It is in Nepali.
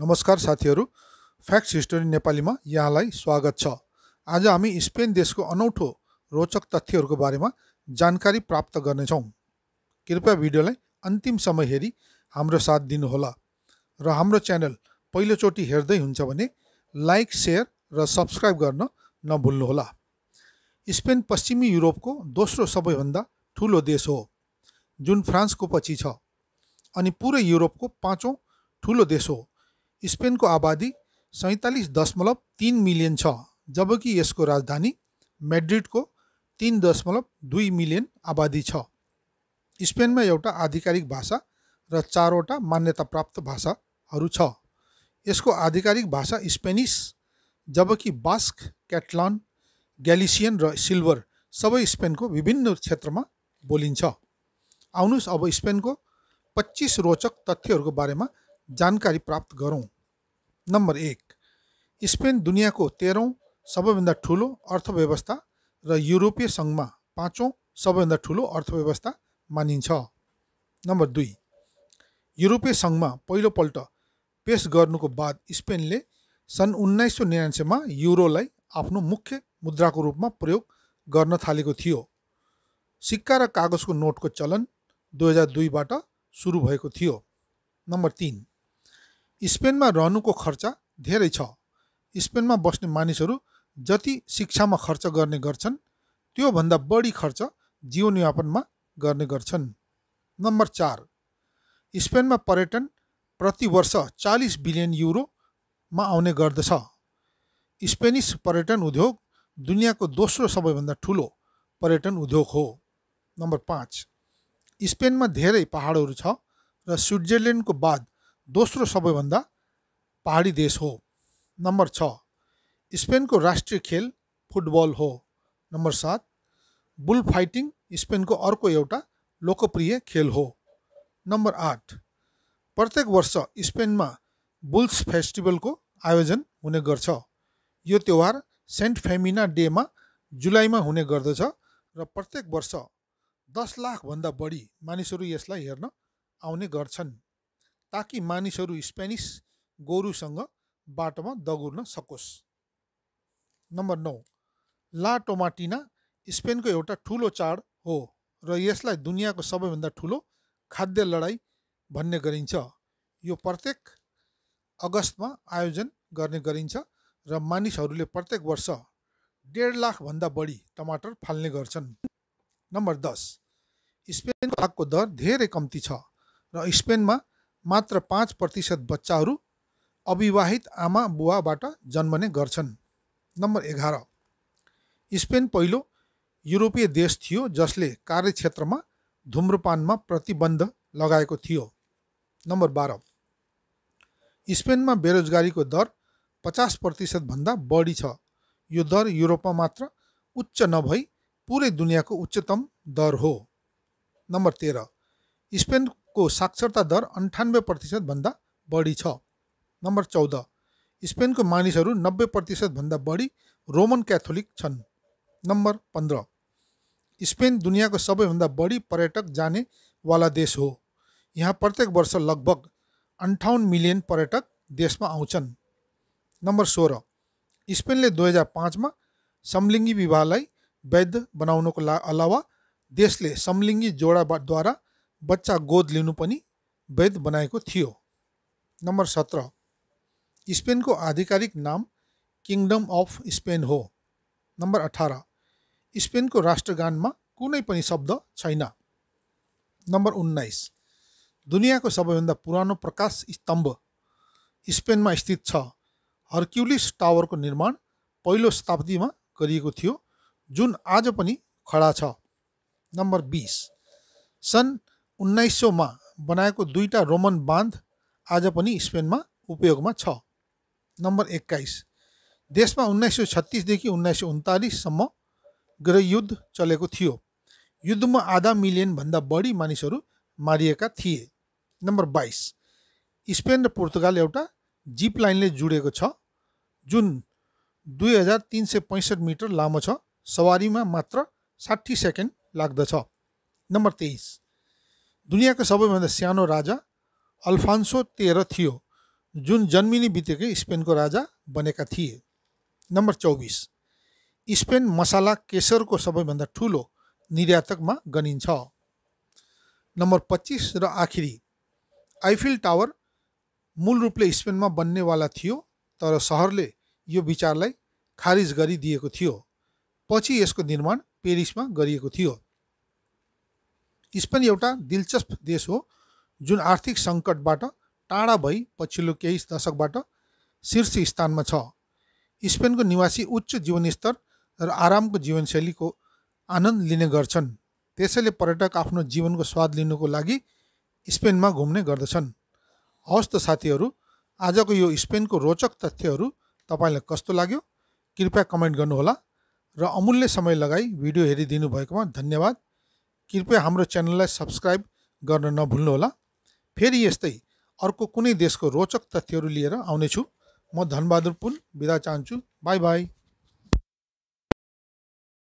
नमस्कार साथीहरू फ्याक्ट्स हिस्टोरी नेपालीमा यहाँलाई स्वागत छ आज हामी स्पेन देशको अनौठो रोचक तथ्यहरूको बारेमा जानकारी प्राप्त गर्नेछौँ कृपया भिडियोलाई अन्तिम समय हेरी हाम्रो साथ दिनुहोला र हाम्रो च्यानल पहिलोचोटि हेर्दै हुन्छ भने लाइक सेयर र सब्सक्राइब गर्न नभुल्नुहोला स्पेन पश्चिमी युरोपको दोस्रो सबैभन्दा ठुलो देश हो जुन फ्रान्सको पछि छ अनि पुरै युरोपको पाँचौँ ठुलो देश हो स्पेनको आबादी सैँतालिस दशमलव तिन मिलियन छ जबकि यसको राजधानी मेड्रिडको तिन दशमलव दुई मिलियन आबादी छ स्पेनमा एउटा आधिकारिक भाषा र चारवटा मान्यता प्राप्त भाषाहरू छ यसको आधिकारिक भाषा स्पेनिस जबकि बास्क क्याटलन ग्यालिसियन र सिल्भर सबै स्पेनको विभिन्न क्षेत्रमा बोलिन्छ आउनुहोस् अब स्पेनको पच्चिस रोचक तथ्यहरूको बारेमा जानकारी प्राप्त गरौँ नम्बर एक स्पेन दुनियाँको तेह्रौँ सबैभन्दा ठुलो अर्थव्यवस्था र युरोपीय सङ्घमा पाँचौँ सबैभन्दा ठुलो अर्थव्यवस्था मानिन्छ नम्बर दुई युरोपीय सङ्घमा पहिलोपल्ट पेस गर्नुको बाद स्पेनले सन् उन्नाइस सय निनान्सयमा युरोलाई आफ्नो मुख्य मुद्राको रूपमा प्रयोग गर्न थालेको थियो सिक्का र कागजको नोटको चलन दुई हजार दुईबाट सुरु भएको थियो नम्बर तिन स्पेनमा रहनुको खर्च धेरै छ स्पेनमा बस्ने मानिसहरू जति शिक्षामा खर्च गर्ने गर्छन् त्योभन्दा बढी खर्च जीवनयापनमा गर्ने गर्छन् नम्बर चार स्पेनमा पर्यटन प्रतिवर्ष चालिस बिलियन युरोमा आउने गर्दछ स्पेनिस पर्यटन उद्योग दुनियाँको दोस्रो सबैभन्दा ठुलो पर्यटन उद्योग हो नम्बर पाँच स्पेनमा धेरै पाहाडहरू छ र स्विजरल्यान्डको बाद दोस्रो सबैभन्दा पहाडी देश हो नम्बर छ स्पेनको राष्ट्रिय खेल फुटबल हो नम्बर सात बुल फाइटिङ स्पेनको अर्को एउटा लोकप्रिय खेल हो नम्बर आठ प्रत्येक वर्ष स्पेनमा बुल्स फेस्टिभलको आयोजन हुने गर्छ यो त्यौहार सेन्ट फेमिना डेमा जुलाईमा हुने गर्दछ र प्रत्येक वर्ष दस लाखभन्दा बढी मानिसहरू यसलाई हेर्न आउने गर्छन् ताकि मानिसहरू स्पेनिस गोरुसँग बाटोमा दगुर्न सकोस् नम्बर नौ ला टोमाटिना स्पेनको एउटा ठुलो चाड हो र यसलाई दुनियाँको सबैभन्दा ठुलो खाद्य लडाइँ भन्ने गरिन्छ यो प्रत्येक अगस्तमा आयोजन गर्ने गरिन्छ र मानिसहरूले प्रत्येक वर्ष डेढ लाखभन्दा बढी टमाटर फाल्ने गर्छन् नम्बर दस स्पेनको आगको दर धेरै कम्ती छ र स्पेनमा मात्र पाँच प्रतिशत बच्चाहरू अविवाहित आमा बुवाबाट जन्मने गर्छन् नम्बर एघार स्पेन पहिलो युरोपीय देश थियो जसले कार्यक्षेत्रमा धुम्रपानमा प्रतिबन्ध लगाएको थियो नम्बर बाह्र स्पेनमा बेरोजगारीको दर पचास प्रतिशतभन्दा बढी छ यो दर युरोपमा मात्र उच्च नभई पुरै दुनियाँको उच्चतम दर हो नम्बर तेह्र स्पेन को साक्षरता दर प्रतिशत भाग बढी नंबर चौदह स्पेन को मानसर नब्बे भाग बड़ी रोमन कैथोलिक नंबर पंद्रह स्पेन दुनिया का सब भाग बड़ी पर्यटक जाने वाला देश हो यहाँ प्रत्येक वर्ष लगभग अंठावन मिलियन पर्यटक देश में आँच नंबर सोलह स्पेन ने दुई हजार पांच में समलिंगी विवाह वैध को अलावा देश के समलिंगी जोड़ा द्वारा बच्चा गोद लिनु पनि वैध बनाएको थियो नम्बर सत्र स्पेनको आधिकारिक नाम किङडम अफ स्पेन हो नम्बर अठार स्पेनको राष्ट्रगानमा कुनै पनि शब्द छैन नम्बर उन्नाइस दुनियाँको सबैभन्दा पुरानो प्रकाश स्तम्भ स्पेनमा स्थित छ हर्क्युलिस टावरको निर्माण पहिलो शताब्दीमा गरिएको थियो जुन आज पनि खडा छ नम्बर बिस सन् उन्नाइस सौमा बनाएको दुईवटा रोमन बाँध आज पनि स्पेनमा उपयोगमा छ नम्बर एक्काइस देशमा उन्नाइस सौ छत्तिसदेखि उन्नाइस सौ उन्तालिससम्म गृहयुद्ध चलेको थियो युद्धमा आधा मिलियनभन्दा बढी मानिसहरू मारिएका थिए नम्बर बाइस स्पेन र पोर्तुगाल एउटा जिप लाइनले जोडिएको छ जुन दुई हजार तिन सय पैँसठ मिटर लामो छ सवारीमा मात्र साठी सेकेन्ड लाग्दछ नम्बर तेइस दुनियाँको सबैभन्दा सानो राजा अल्फान्सो तेह्र थियो जुन जन्मिने बित्तिकै स्पेनको राजा बनेका थिए नम्बर चौबिस स्पेन मसाला केसरको सबैभन्दा ठुलो निर्यातकमा गनिन्छ नम्बर पच्चिस र आखिरी आइफिल टावर मूल रूपले स्पेनमा बन्नेवाला थियो तर सहरले यो विचारलाई खारिज गरिदिएको थियो पछि यसको निर्माण पेरिसमा गरिएको थियो स्पेन पनि एउटा दिलचस्प देश हो जुन आर्थिक सङ्कटबाट टाढा भई पछिल्लो केही दशकबाट शीर्ष स्थानमा छ स्पेनको निवासी उच्च जीवनस्तर र आरामको जीवनशैलीको आनन्द लिने गर्छन् त्यसैले पर्यटक आफ्नो जीवनको स्वाद लिनुको लागि स्पेनमा घुम्ने गर्दछन् हवस् त साथीहरू आजको यो स्पेनको रोचक तथ्यहरू तपाईँलाई कस्तो लाग्यो कृपया कमेन्ट गर्नुहोला र अमूल्य समय लगाई भिडियो हेरिदिनु भएकोमा धन्यवाद कृपया हाम्रो च्यानललाई सब्सक्राइब गर्न नभुल्नुहोला फेरि यस्तै अर्को कुनै देशको रोचक तथ्यहरू लिएर आउनेछु म धनबहादुर पुन बिदा चाहन्छु बाई बाई